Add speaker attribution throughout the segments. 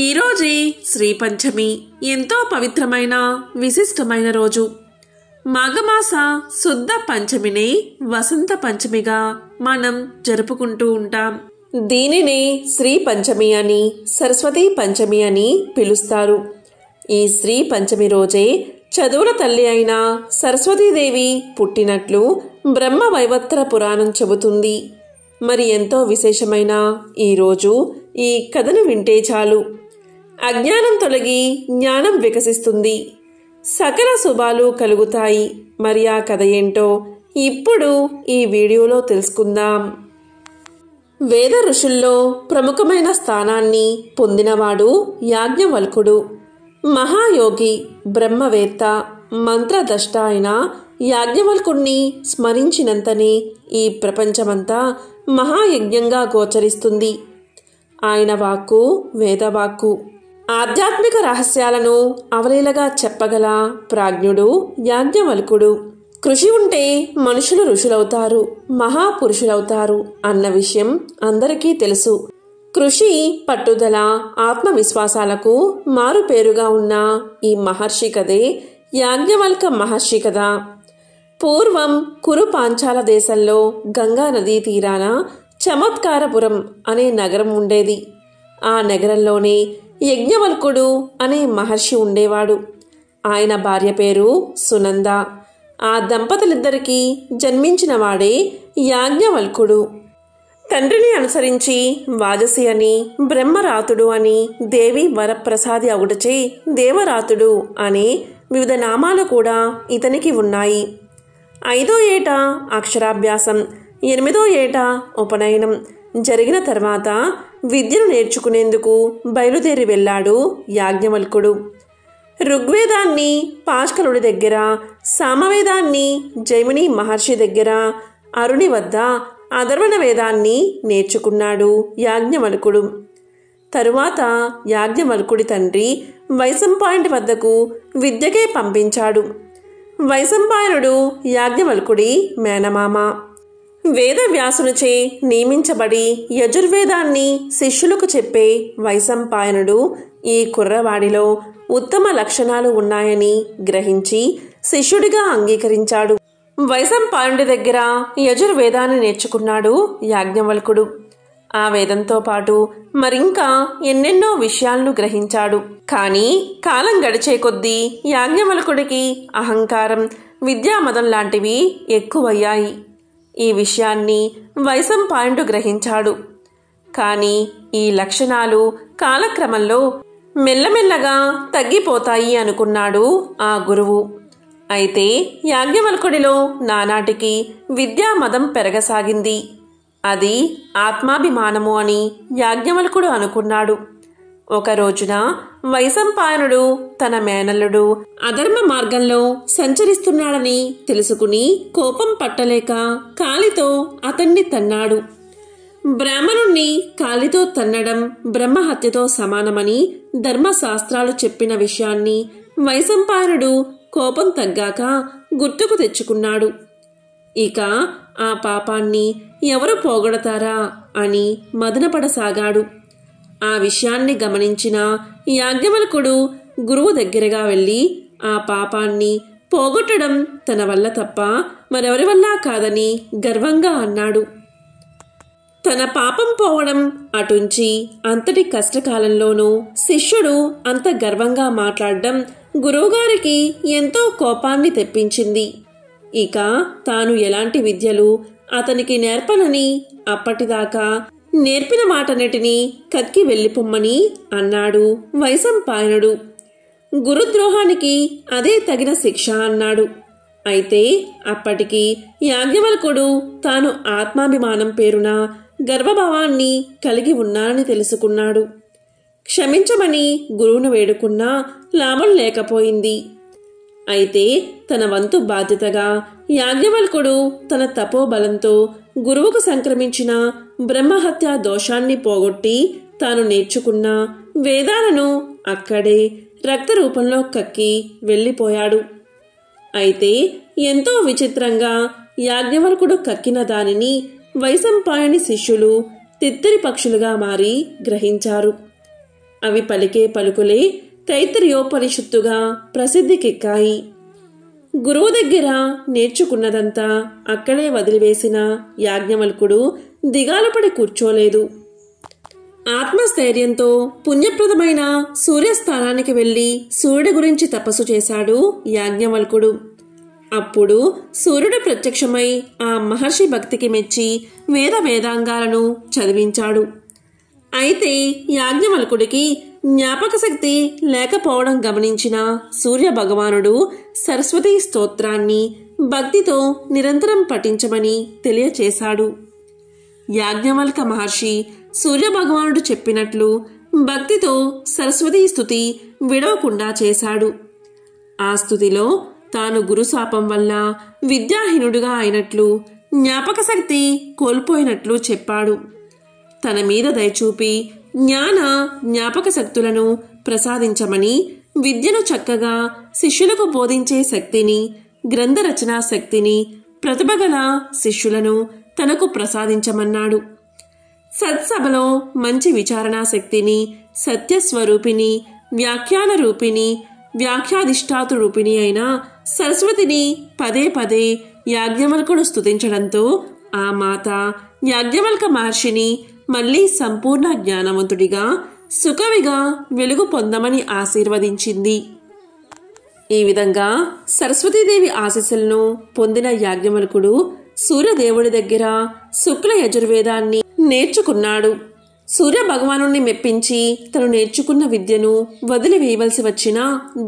Speaker 1: ఈరోజు శ్రీపంచమి ఎంతో పవిత్రమైన విశిష్టమైన రోజు మాఘమాస శుద్ధ పంచమిని వసంత పంచమిగా మనం జరుపుకుంటూ ఉంటాం దీనిని శ్రీ పంచమి అని సరస్వతి పంచమి అని పిలుస్తారు ఈ శ్రీ పంచమి రోజే చదువుల తల్లి అయిన సరస్వతీదేవి పుట్టినట్లు బ్రహ్మ వైవత్ర పురాణం చెబుతుంది మరి ఎంతో విశేషమైన ఈరోజు ఈ కథను వింటే చాలు అజ్ఞానం తొలగి జ్ఞానం వికసిస్తుంది సకల శుభాలు కలుగుతాయి మరి ఆ కథ ఏంటో ఇప్పుడు ఈ వీడియోలో తెలుసుకుందాం వేద ఋషుల్లో ప్రముఖమైన స్థానాన్ని పొందినవాడు యాజ్ఞవల్కుడు మహాయోగి బ్రహ్మవేత్త మంత్రదష్ట అయిన యాజ్ఞవల్కుణ్ణి స్మరించినంతనే ఈ ప్రపంచమంతా మహాయజ్ఞంగా గోచరిస్తుంది ఆయన వాక్కు వేదవాక్కు ఆధ్యాత్మిక రహస్యాలను అవలీలగా చెప్పగల ప్రాజ్ఞుడు యాజ్ఞవల్కుడు కృషి ఉంటే మనుషులు ఋషులవుతారు మహాపురుషులవుతారు అన్న విషయం అందరికీ తెలుసు కృషి పట్టుదల ఆత్మవిశ్వాసాలకు మారుపేరుగా ఉన్న ఈ మహర్షి కదే యాజ్ఞవల్క మహర్షి కదా పూర్వం కురు పాంచాల దేశంలో గంగా నదీ తీరాన చమత్కారపురం అనే నగరం ఉండేది ఆ నగరంలోనే యజ్ఞవల్కుడు అనే మహర్షి ఉండేవాడు ఆయన భార్య పేరు సునంద ఆ దంపతులిద్దరికీ జన్మించినవాడే యాజ్ఞవల్కుడు తండ్రిని అనుసరించి వాజసి అని బ్రహ్మరాతుడు అని దేవి వరప్రసాది అవుటచే దేవరాతుడు అనే వివిధ నామాలు కూడా ఇతనికి ఉన్నాయి ఐదో ఏట అక్షరాభ్యాసం ఎనిమిదో ఏట ఉపనయనం జరిగిన తర్వాత విద్యను నేర్చుకునేందుకు బయలుదేరి వెళ్ళాడు యాజ్ఞవల్కుడు ఋగ్వేదాన్ని పాష్కరుడి దగ్గర సామవేదాన్ని జైమిని మహర్షి దగ్గర అరుణి వద్ద అధర్వణ వేదాన్ని నేర్చుకున్నాడు యాజ్ఞవల్కుడు తరువాత యాజ్ఞవల్కుడి తండ్రి వైసంపాయుడి వద్దకు విద్యకే పంపించాడు వైసంపాయనుడు యాజ్ఞవల్కుడి మేనమామ వేదవ్యాసునిచే నియమించబడి యజుర్వేదాన్ని శిష్యులకు చెప్పే వైశంపాయనుడు ఈ కుర్రవాడిలో ఉత్తమ లక్షణాలు ఉన్నాయని గ్రహించి శిష్యుడిగా అంగీకరించాడు వైసంపాయనుడి దగ్గర యజుర్వేదాన్ని నేర్చుకున్నాడు యాజ్ఞవల్కుడు ఆ వేదంతో పాటు మరింకా ఎన్నెన్నో విషయాలను గ్రహించాడు కానీ కాలం గడిచే కొద్దీ యాజ్ఞవల్కుడికి అహంకారం విద్యామదం లాంటివి ఎక్కువయ్యాయి ఈ విషయాన్ని వైసం పాయింట్ గ్రహించాడు కానీ ఈ లక్షణాలు కాలక్రమంలో మెల్లమెల్లగా తగ్గిపోతాయి అనుకున్నాడు ఆ గురువు అయితే యాజ్ఞవల్కుడిలో నానాటికి విద్యామదం పెరగసాగింది అది ఆత్మాభిమానము అని యాజ్ఞవల్కుడు అనుకున్నాడు ఒక రోజున వైశంపాయనుడు తన మేనల్లుడు అధర్మ మార్గంలో సంచరిస్తున్నాడని తెలుసుకుని కోపం పట్టలేక కాలితో అతన్ని తన్నాడు బ్రాహ్మణుణ్ణి కాలితో తన్నడం బ్రహ్మహత్యతో సమానమని ధర్మశాస్త్రాలు చెప్పిన విషయాన్ని వైశంపాయనుడు కోపం తగ్గాక గుర్తుకు తెచ్చుకున్నాడు ఇక ఆ పాపాన్ని ఎవరు పోగొడతారా అని మదనపడసాగాడు ఆ విషయాన్ని గమనించిన యాజ్ఞవల్కుడు గురువు దగ్గరగా వెళ్ళి ఆ పాపాన్ని పోగొట్టడం తన వల్ల తప్ప మరెవరి వల్ల కాదని గర్వంగా అన్నాడు తన పాపం పోవడం అటుంచి అంతటి కష్టకాలంలోనూ శిష్యుడు అంత గర్వంగా మాట్లాడడం గురువుగారికి ఎంతో కోపాన్ని తెప్పించింది ఇక తాను ఎలాంటి విద్యలు అతనికి నేర్పనని అప్పటిదాకా నేర్పిన మాటన్నిటినీ కక్కి వెళ్ళిపొమ్మని అన్నాడు వైశంపాయనుడు గురుద్రోహానికి అదే తగిన శిక్ష అన్నాడు అయితే అప్పటికి యాజ్ఞవల్కుడు తాను ఆత్మాభిమానం పేరున గర్వభావాన్ని కలిగి ఉన్నానని తెలుసుకున్నాడు క్షమించమని గురువును వేడుకున్నా లాభం లేకపోయింది అయితే తన వంతు బాధ్యతగా యాజ్ఞవల్కుడు తన తపోబలంతో గురువుకు సంక్రమించిన బ్రహ్మహత్య దోషాన్ని పోగొట్టి తాను నేర్చుకున్న వేదాలను అక్కడే రక్త రూపంలో కక్కి వెళ్ళిపోయాడు అయితే ఎంతో విచిత్రంగా యాజ్ఞవల్కుడు కక్కిన దానిని వైసంపాయని శిష్యులు తిత్తిరి పక్షులుగా మారి గ్రహించారు అవి పలికే పలుకులే కైతరియోపనిషత్తుగా ప్రసిద్ధికెక్కాయి గురువు దగ్గర నేర్చుకున్నదంతా అక్కడే వదిలివేసిన యాజ్ఞవల్కుడు దిగాలపడి కూర్చోలేదు ఆత్మస్థైర్యంతో పుణ్యప్రదమైన సూర్యస్థానానికి వెళ్ళి సూర్యుడి గురించి తపస్సు చేశాడు యాజ్ఞవల్కుడు అప్పుడు సూర్యుడు ప్రత్యక్షమై ఆ మహర్షి భక్తికి మెచ్చి వేద వేదాంగాలను చదివించాడు అయితే యాజ్ఞవల్కుడికి జ్ఞాపక శక్తి లేకపోవడం గమనించిన సూర్య భగవానుడు సరస్వతీ స్తోత్రాన్ని భక్తితో నిరంతరం పఠించమని తెలియచేశాడు యాజ్ఞవల్క మహర్షి సూర్యభగవానుడు చెప్పినట్లు భక్తితో సరస్వతీ స్థుతి విడవకుండా చేశాడు ఆ స్థుతిలో తాను గురుశాపం వల్ల విద్యాహీనుడుగా అయినట్లు జ్ఞాపక శక్తి కోల్పోయినట్లు చెప్పాడు తన మీద దయచూపి జ్ఞాన జ్ఞాపక శక్తులను ప్రసాదించమని విద్యను చక్కగా శిష్యులకు బోధించే శక్తిని గ్రంథరచనా శక్తిని ప్రతిభగల శిష్యులను తనకు ప్రసాదించమన్నాడు సత్సభలో మంచి విచారణా శక్తిని సత్యస్వరూపిణి వ్యాఖ్యాన రూపిణి వ్యాఖ్యాధిష్టాతు రూపిణి అయిన సరస్వతిని పదే పదే యాజ్ఞవల్కుడు స్థుతించడంతో ఆ మాత యాజ్ఞవల్క మహర్షిని మళ్ళీ సంపూర్ణ జ్ఞానవంతుడిగా సుఖవిగా వెలుగు పొందమని ఆశీర్వదించింది ఈ విధంగా సరస్వతీదేవి ఆశీస్సులను పొందిన యాజ్ఞవల్కుడు సూర్యదేవుడి దగ్గర శుక్ల యజుర్వేదాన్ని నేర్చుకున్నాడు సూర్య భగవానుణ్ణి మెప్పించి తను నేర్చుకున్న విద్యను వదిలివేయవలసి వచ్చిన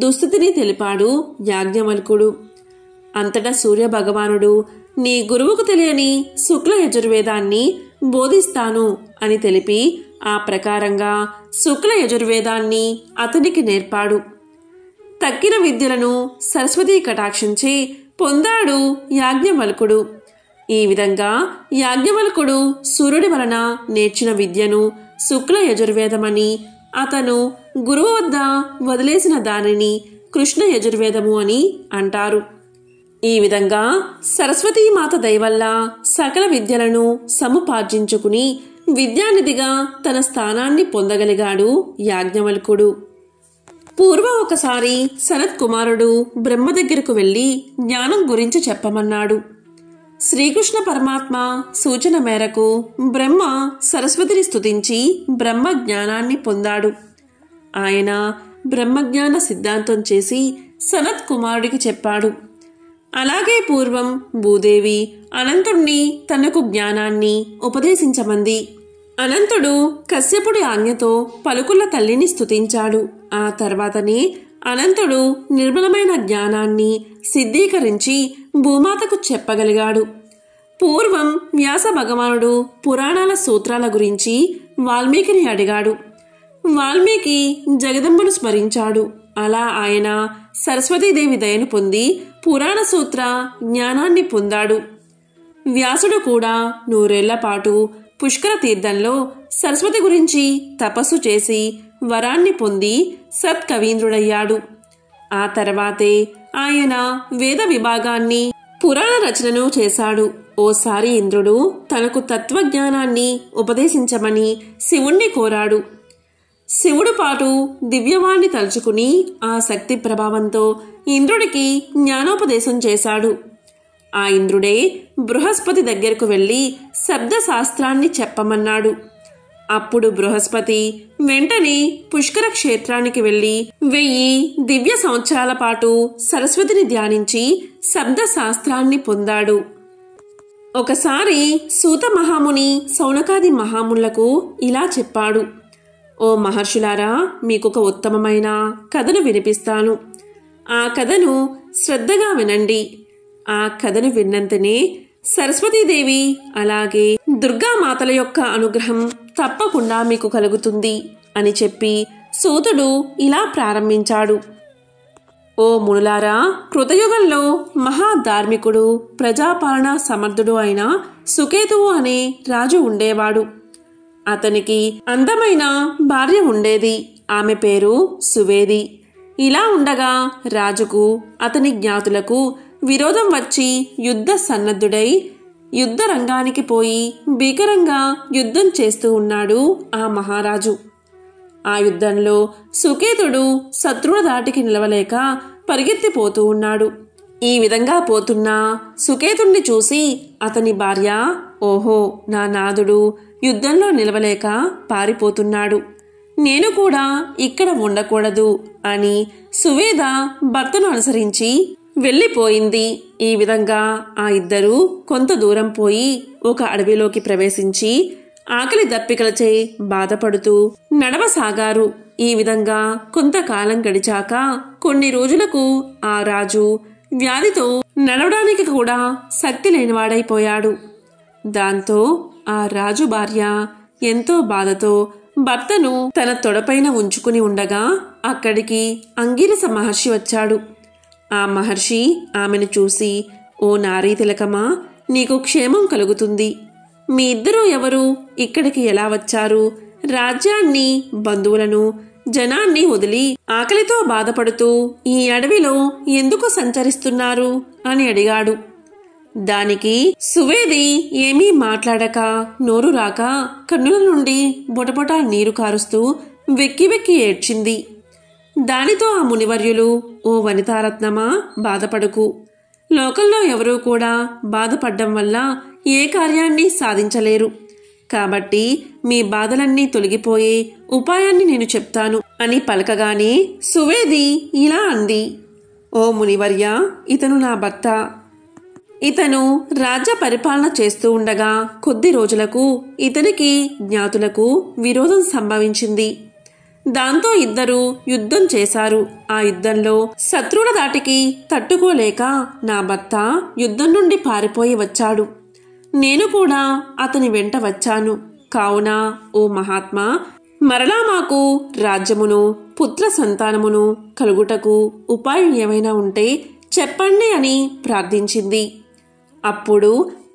Speaker 1: దుస్థితిని తెలిపాడు యాజ్ఞవల్కుడు అంతటా సూర్య భగవానుడు నీ గురువుకు తెలియని శుక్ల యజుర్వేదాన్ని బోధిస్తాను అని తెలిపి ఆ ప్రకారంగా శుక్ల యజుర్వేదాన్ని అతనికి నేర్పాడు తక్కిన విద్యలను సరస్వతీ కటాక్షించి పొందాడు యాజ్ఞవల్కుడు ఈ విధంగా యాజ్ఞవల్కుడు సూర్యుడి వలన నేర్చిన విద్యను శుక్ల యజుర్వేదమని అతను గురువు వద్ద వదిలేసిన దానిని కృష్ణ యజుర్వేదము అని అంటారు ఈ విధంగా సరస్వతీమాత దయవల్ల సకల విద్యలను సముపార్జించుకుని విద్యానిధిగా తన స్థానాన్ని పొందగలిగాడు యాజ్ఞవల్కుడు పూర్వం ఒకసారి శరత్ కుమారుడు బ్రహ్మ దగ్గరకు వెళ్ళి జ్ఞానం గురించి చెప్పమన్నాడు శ్రీకృష్ణ పరమాత్మ సూచన మేరకు బ్రహ్మ సరస్వతిని స్థుతించి బ్రహ్మ జ్ఞానాన్ని పొందాడు ఆయన బ్రహ్మజ్ఞాన సిద్ధాంతం చేసి సనత్ కుమారుడికి చెప్పాడు అలాగే పూర్వం భూదేవి అనంతుణ్ణి తనకు జ్ఞానాన్ని ఉపదేశించమంది అనంతుడు కశ్యపుడి ఆజ్ఞతో పలుకుల తల్లిని స్థుతించాడు ఆ తర్వాతనే అనంతుడు నిర్మలమైన జ్ఞానాన్ని సిద్ధీకరించి భూమాతకు చెప్పగలిగాడు పూర్వం వ్యాస భగవానుడు పురాణాల సూత్రాల గురించి వాల్మీకిని అడిగాడు వాల్మీకి జగదంబను స్మరించాడు అలా ఆయన సరస్వతీదేవి దయను పొంది పురాణ సూత్ర జ్ఞానాన్ని పొందాడు వ్యాసుడు కూడా నూరేళ్లపాటు పుష్కర తీర్థంలో సరస్వతి గురించి తపస్సు చేసి వరాన్ని పొంది సత్కవీంద్రుడయ్యాడు ఆ తర్వాతే ఆయన వేద విభాగాన్ని పురాణ రచనను చేశాడు ఓసారి ఇంద్రుడు తనకు తత్వజ్ఞానాన్ని ఉపదేశించమని శివుణ్ణి కోరాడు శివుడు పాటు దివ్యవాణ్ణి తలుచుకుని ఆ శక్తి ప్రభావంతో ఇంద్రుడికి జ్ఞానోపదేశం చేశాడు ఆ ఇంద్రుడే బృహస్పతి దగ్గరకు వెళ్ళి శబ్దశాస్త్రాన్ని చెప్పమన్నాడు అప్పుడు బృహస్పతి వెంటనే పుష్కర క్షేత్రానికి వెళ్లి వెయ్యి దివ్య సంవత్సరాల పాటు సరస్వతిని ధ్యానించి శబ్దశాస్త్రాన్ని పొందాడు ఒకసారి సూత మహాముని సౌనకాది మహాములకు ఇలా చెప్పాడు ఓ మహర్షులారా మీకొక ఉత్తమమైన కథను వినిపిస్తాను ఆ కథను శ్రద్ధగా వినండి ఆ కథను విన్నంతనే సరస్వతీదేవి అలాగే దుర్గామాతల యొక్క అనుగ్రహం తప్పకుండా మీకు కలుగుతుంది అని చెప్పి సూతుడు ఇలా ప్రారంభించాడు ఓ మునులారా కృతయుగంలో మహాధార్మికుడు ప్రజాపాలన సమర్థుడు అయిన సుకేతువు అనే రాజు ఉండేవాడు అతనికి అందమైన భార్య ఉండేది ఆమె పేరు సువేది ఇలా ఉండగా రాజుకు అతని జ్ఞాతులకు విరోధం వచ్చి యుద్ధ సన్నద్ధుడై యుద్ధ రంగానికి పోయి భీకరంగా యుద్ధం చేస్తూ ఉన్నాడు ఆ మహారాజు ఆ యుద్ధంలో సుకేతుడు శత్రువుల దాటికి నిలవలేక పరిగెత్తిపోతూ ఉన్నాడు ఈ విధంగా పోతున్న సుకేతుణ్ణి చూసి అతని భార్య ఓహో నా నాదుడు యుద్ధంలో నిలవలేక పారిపోతున్నాడు నేను కూడా ఇక్కడ ఉండకూడదు అని సువేద భర్తను అనుసరించి వెళ్ళిపోయింది ఈ విధంగా ఆ ఇద్దరూ కొంత దూరం పోయి ఒక అడవిలోకి ప్రవేశించి ఆకలి దప్పికలచే బాధపడుతూ నడవసాగారు ఈ విధంగా కొంతకాలం గడిచాక కొన్ని రోజులకు ఆ రాజు వ్యాధితో నడవడానికి కూడా శక్తి లేనివాడైపోయాడు దాంతో ఆ రాజు భార్య ఎంతో బాధతో భర్తను తన తొడపైన ఉంచుకుని ఉండగా అక్కడికి అంగిరస మహర్షి వచ్చాడు ఆ మహర్షి ఆమెను చూసి ఓ నారీ తిలకమా నీకు క్షేమం కలుగుతుంది మీ ఇద్దరూ ఎవరు ఇక్కడికి ఎలా వచ్చారు రాజ్యాన్ని బంధువులను జనాన్ని వదిలి ఆకలితో బాధపడుతూ ఈ అడవిలో ఎందుకు సంచరిస్తున్నారు అని అడిగాడు దానికి సువేది ఏమీ మాట్లాడక నోరు రాక కన్నుల నుండి బుటబుటా నీరు కారుస్తూ వెక్కి వెక్కి ఏడ్చింది దానితో ఆ మునివర్యులు ఓ వనితారత్నమా బాధపడకు లోకల్లో ఎవరూ కూడా బాధపడ్డం వల్ల ఏ కార్యాన్ని సాధించలేరు కాబట్టి మీ బాధలన్నీ తొలగిపోయి ఉపాయాన్ని నేను చెప్తాను అని పలకగానే సువేది ఇలా అంది ఓ మునివర్య ఇతను నా భర్త ఇతను రాజ్య పరిపాలన చేస్తూ ఉండగా కొద్ది రోజులకు ఇతనికి జ్ఞాతులకు విరోధం సంభవించింది దాంతో ఇద్దరూ యుద్ధం చేశారు ఆ యుద్ధంలో శత్రువుల దాటికి తట్టుకోలేక నా భర్త యుద్ధం నుండి పారిపోయి వచ్చాడు నేను కూడా అతని వెంట వచ్చాను కావున ఓ మహాత్మా మరలా మాకు రాజ్యమును పుత్ర సంతానమును కలుగుటకు ఉపాయం ఏమైనా ఉంటే చెప్పండి అని ప్రార్థించింది అప్పుడు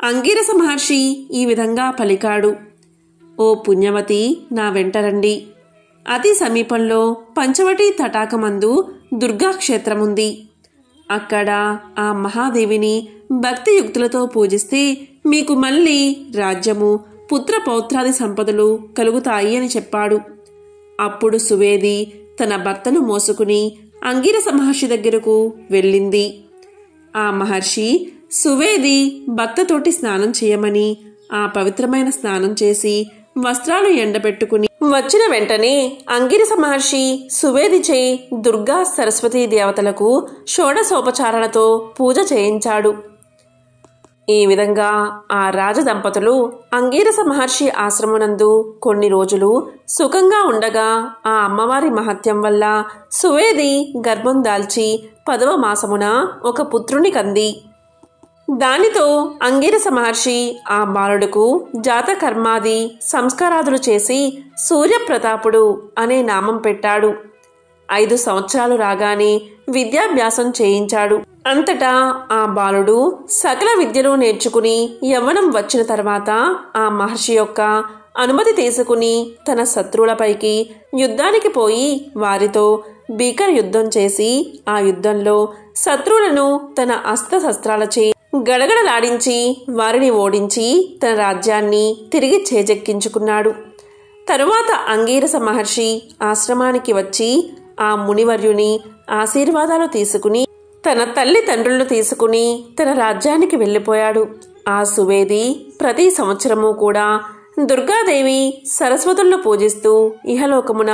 Speaker 1: అంగిరస మహర్షి ఈ విధంగా పలికాడు ఓ పుణ్యవతి నా వెంటరండి అతి సమీపంలో పంచవటి తటాకమందు దుర్గాక్షేత్రముంది అక్కడ ఆ మహాదేవిని భక్తియుక్తులతో పూజిస్తే మీకు మళ్ళీ రాజ్యము పుత్ర పౌత్రాది సంపదలు కలుగుతాయి అని చెప్పాడు అప్పుడు సువేది తన భర్తను మోసుకుని అంగిరస మహర్షి దగ్గరకు వెళ్ళింది ఆ మహర్షి సువేది భర్తతోటి స్నానం చేయమని ఆ పవిత్రమైన స్నానం చేసి వస్త్రాలు ఎండబెట్టుకుని వచ్చిన వెంటనే అంగిరస మహర్షి సువేదిచే దుర్గా సరస్వతీ దేవతలకు షోడసోపచారణతో పూజ చేయించాడు ఈ విధంగా ఆ రాజదంపతులు అంగీరస మహర్షి ఆశ్రమనందు కొన్ని రోజులు సుఖంగా ఉండగా ఆ అమ్మవారి మహత్యం వల్ల సువేది గర్భం దాల్చి పదవ మాసమున ఒక పుత్రుని కంది దానితో అంగిరస మహర్షి ఆ బాలుడుకు జాతకర్మాది సంస్కారాదులు చేసి సూర్యప్రతాపుడు అనే నామం పెట్టాడు ఐదు సంవత్సరాలు రాగానే విద్యాభ్యాసం చేయించాడు అంతటా ఆ బాలుడు సకల విద్యలు నేర్చుకుని యవ్వనం వచ్చిన తర్వాత ఆ మహర్షి యొక్క అనుమతి తీసుకుని తన శత్రువులపైకి యుద్ధానికి పోయి వారితో భీకర యుద్ధం చేసి ఆ యుద్ధంలో శత్రువులను తన అస్త్రశస్త్రాలచే గడగడలాడించి వారిని ఓడించి తన రాజ్యాన్ని తిరిగి చేజెక్కించుకున్నాడు తరువాత అంగీరస మహర్షి ఆశ్రమానికి వచ్చి ఆ మునివర్యుని ఆశీర్వాదాలు తీసుకుని తన తల్లి తండ్రులను తీసుకుని తన రాజ్యానికి వెళ్ళిపోయాడు ఆ సువేది ప్రతి సంవత్సరము కూడా దుర్గాదేవి సరస్వతులను పూజిస్తూ ఇహలోకమున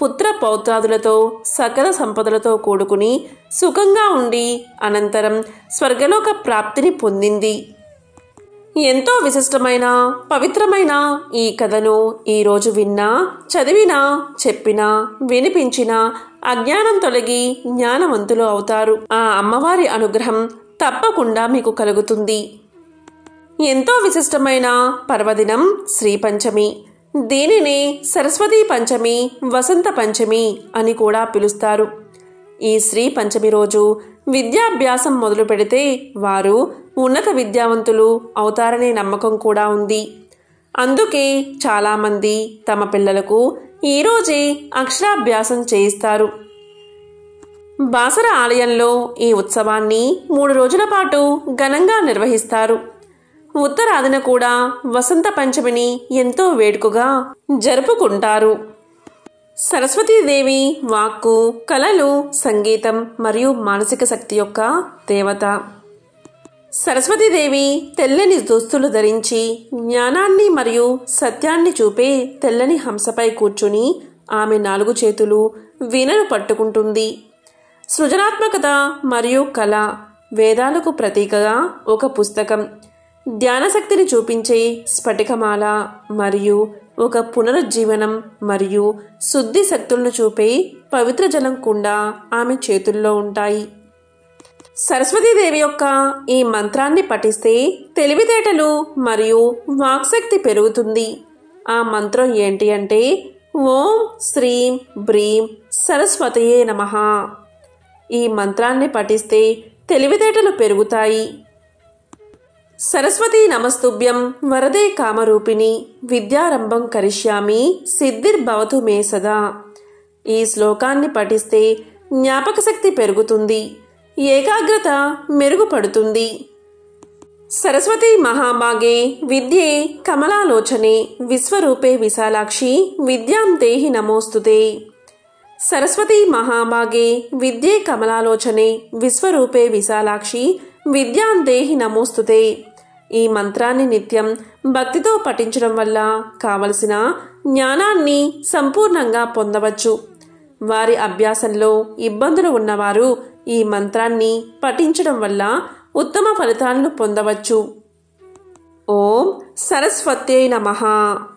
Speaker 1: పుత్ర పౌత్రాదులతో సకల సంపదలతో కూడుకుని సుఖంగా ఉండి అనంతరం స్వర్గలోక ప్రాప్తిని పొందింది ఎంతో విశిష్టమైన పవిత్రమైన ఈ కథను ఈరోజు విన్నా చదివినా చెప్పినా వినిపించినా అజ్ఞానం తొలగి జ్ఞానవంతులు అవుతారు ఆ అమ్మవారి అనుగ్రహం తప్పకుండా మీకు కలుగుతుంది ఎంతో విశిష్టమైన పర్వదినం శ్రీపంచమి దీనిని సరస్వతీ పంచమి వసంత పంచమి అని కూడా పిలుస్తారు ఈ శ్రీ పంచమి రోజు విద్యాభ్యాసం మొదలు పెడితే వారు ఉన్నత విద్యావంతులు అవుతారనే నమ్మకం కూడా ఉంది అందుకే చాలామంది తమ పిల్లలకు ఈరోజే అక్షరాభ్యాసం చేయిస్తారు బాసర ఆలయంలో ఈ ఉత్సవాన్ని మూడు రోజుల పాటు ఘనంగా నిర్వహిస్తారు ఉత్తరాదిన కూడా వసంత పంచమిని ఎంతో వేడుకగా జరుపుకుంటారు సరస్వతీదేవి వాక్కు కళలు సంగీతం మరియు మానసిక శక్తి యొక్క దేవత సరస్వతీదేవి తెల్లని దుస్తులు ధరించి జ్ఞానాన్ని మరియు సత్యాన్ని చూపే తెల్లని హంసపై కూర్చుని ఆమె నాలుగు చేతులు వీణను పట్టుకుంటుంది సృజనాత్మకత మరియు కళ వేదాలకు ప్రతీకగా ఒక పుస్తకం ధ్యానశక్తిని చూపించే స్ఫటికమాల మరియు ఒక పునరుజ్జీవనం మరియు శుద్ధి శక్తులను చూపే పవిత్ర జలం కుండా ఆమె చేతుల్లో ఉంటాయి సరస్వతీదేవి యొక్క ఈ మంత్రాన్ని పఠిస్తే తెలివితేటలు మరియు వాక్శక్తి పెరుగుతుంది ఆ మంత్రం ఏంటి అంటే ఓం శ్రీం బ్రీం సరస్వతయే నమ ఈ మంత్రాన్ని పఠిస్తే తెలివితేటలు పెరుగుతాయి సరస్వతీ నమస్తుభ్యం వరదే కామరూపిణి విద్యారంభం కరిష్యామి సిద్ధిర్భవతు మే సదా ఈ శ్లోకాన్ని పఠిస్తే జ్ఞాపకశక్తి పెరుగుతుంది ఏకాగ్రత మెరుగుపడుతుంది సరస్వతి మహాభాగే విద్యే కమలాలోచనే విశ్వరూపే విశాలాక్షి విద్యాం దేహి నమోస్తుతే సరస్వతి మహాభాగే విద్యే కమలాలోచనే విశ్వరూపే విశాలాక్షి విద్యాం దేహి నమోస్తుతే ఈ మంత్రాన్ని నిత్యం భక్తితో పఠించడం వల్ల కావలసిన జ్ఞానాన్ని సంపూర్ణంగా పొందవచ్చు వారి అభ్యాసంలో ఇబ్బందులు ఉన్నవారు ఈ మంత్రాన్ని పఠించడం వల్ల ఉత్తమ ఫలితాలను పొందవచ్చు ఓం సరస్వత్యై నమ